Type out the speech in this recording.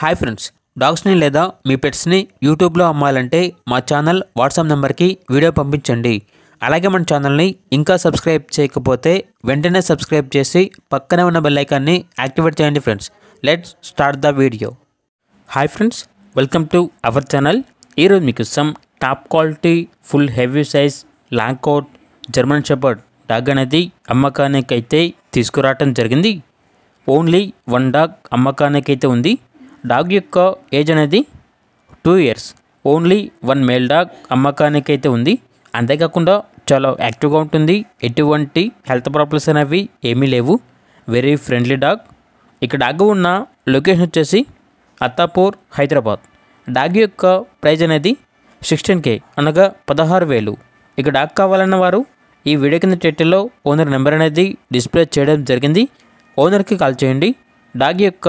hi friends డాగ్స్ని లేదా మీ పెట్స్ని యూట్యూబ్లో అమ్మాలంటే మా ఛానల్ వాట్సాప్ నెంబర్కి వీడియో పంపించండి అలాగే మన ఛానల్ని ఇంకా సబ్స్క్రైబ్ చేయకపోతే వెంటనే సబ్స్క్రైబ్ చేసి పక్కనే ఉన్న బెల్లైకాన్ని యాక్టివేట్ చేయండి friends let's start the video hi friends welcome to our channel ఈరోజు మీకు some top quality full heavy size long coat German shepherd dog అనేది అమ్మకానికైతే తీసుకురావటం జరిగింది ఓన్లీ వన్ డాగ్ అమ్మకానికైతే ఉంది డాగ్ యొక్క ఏజ్ అనేది two years only one male dog అమ్మకానికి అయితే ఉంది అంతేకాకుండా చాలా యాక్టివ్గా ఉంటుంది ఎటువంటి హెల్త్ ప్రాబ్లమ్స్ అనేవి ఏమీ లేవు వెరీ ఫ్రెండ్లీ డాగ్ ఇక డాగ్ ఉన్న లొకేషన్ వచ్చేసి అత్తాపూర్ హైదరాబాద్ డాగ్ యొక్క ప్రైజ్ అనేది సిక్స్టీన్ కే అనగా పదహారు వేలు ఇక డాగ్ కావాలన్న వారు ఈ వీడియో కింద టైటిల్లో ఓనర్ నెంబర్ అనేది డిస్ప్లే చేయడం జరిగింది ఓనర్కి కాల్ చేయండి డాగ్ యొక్క